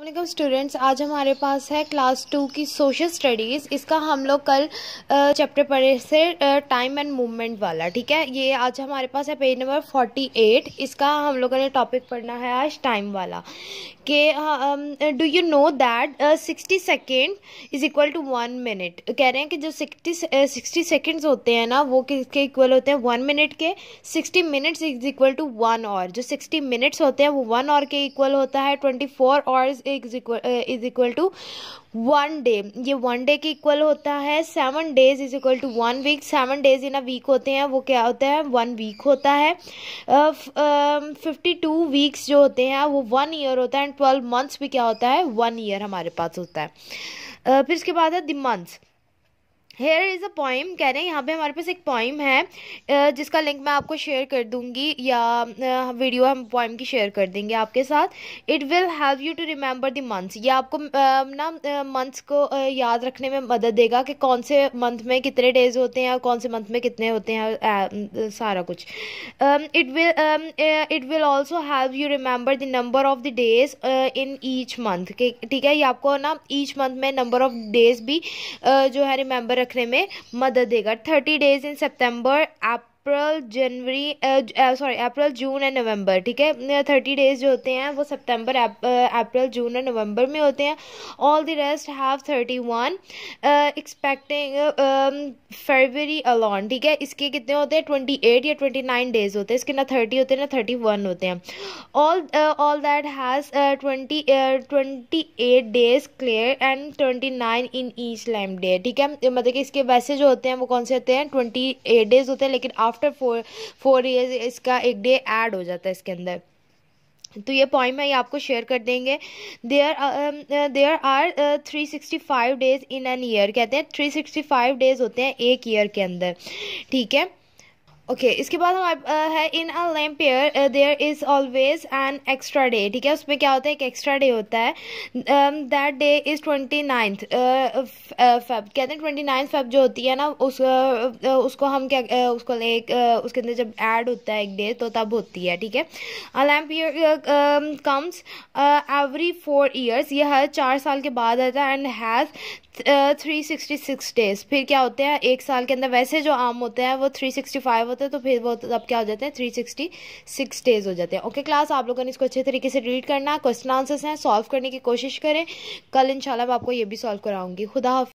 अलगम students आज हमारे पास है क्लास टू की सोशल स्टडीज़ इसका हम लोग कल चैप्टर पढ़े से टाइम एंड मूवमेंट वाला ठीक है ये आज हमारे पास है पेज नंबर फोर्टी एट इसका हम लोगों ने टॉपिक पढ़ना है आज टाइम वाला कि do you know that sixty second is equal to one minute कह रहे हैं कि जो सिक्सटी सिक्सटी सेकेंड्स होते हैं ना वो किसके इक्वल होते हैं वन मिनट के sixty minutes is equal to one और जो सिक्सटी मिनट्स होते हैं वो वन और के इक्वल होता है twenty four is equal to one day ये वन डे के इक्वल होता है seven days is equal to one week seven days in a week होते हैं वो क्या होता है वन वीक होता है फिफ्टी टू वीक्स जो होते हैं वो वन ईयर होता है एंड ट्वेल्व मंथ्स भी क्या होता है वन ईयर हमारे पास होता है uh, फिर इसके बाद है the months here is a poem कह रहे हैं यहाँ पे हमारे पास एक पॉइम है जिसका लिंक मैं आपको शेयर कर दूँगी या वीडियो हम पॉइम की शेयर कर देंगे आपके साथ it will help you to remember the months ये आपको ना मंथ्स को याद रखने में मदद देगा कि कौन से मंथ में कितने डेज होते हैं और कौन से मंथ में कितने होते हैं सारा कुछ it will it will also help you remember the number of the days in each month ठीक है ये आपको ना ईच मंथ में नंबर ऑफ डेज भी uh, जो है रिमेंबर रखने में मदद देगा थर्टी डेज इन सितंबर आप अप्रैल जनवरी sorry April June and November ठीक है थर्टी डेज जो होते हैं वो सितंबर अप्रैल जून और नवंबर में होते हैं all the rest have thirty one expecting February alone ठीक है इसके कितने होते हैं ट्वेंटी एट या ट्वेंटी नाइन डेज होते हैं इसके ना थर्टी होते हैं ना थर्टी वन होते हैं all all that has twenty twenty eight days clear and twenty nine in each lime day ठीक है मतलब कि इसके वैसे जो होते हैं वो कौन से होते हैं ट्वेंटी एट डेज होते हैं लेकिन after after four four years इसका एक डे ऐड हो जाता है इसके अंदर तो ये पॉइंट ये आपको शेयर कर देंगे there there are three sixty five days in an year कहते हैं थ्री सिक्सटी फाइव डेज होते हैं एक ईयर के अंदर ठीक है ओके okay, इसके बाद हम है in a lamp there is always an extra day ठीक है उसमें क्या होता है एक एक्स्ट्रा डे होता है that day is twenty ninth Feb कहते हैं ट्वेंटी नाइन्थ फेब जो होती है ना उस uh, उसको हम क्या uh, उसको एक uh, उसके अंदर जब ऐड होता है एक डे तो तब होती है ठीक है a lamp comes every four years ये हर चार साल के बाद आता है and has three sixty six days फिर क्या होते हैं एक साल के अंदर वैसे जो आम होते हैं वो थ्री सिक्सटी फाइव होता है तो फिर वो अब क्या हो जाते हैं थ्री सिक्सटी सिक्स डेज हो जाते हैं ओके क्लास आप लोगों ने इसको अच्छे तरीके से रीड करना क्वेश्चन आंसर्स हैं सॉल्व करने की कोशिश करें कल इंशाल्लाह मैं आपको ये भी सॉल्व कराऊंगी खुदा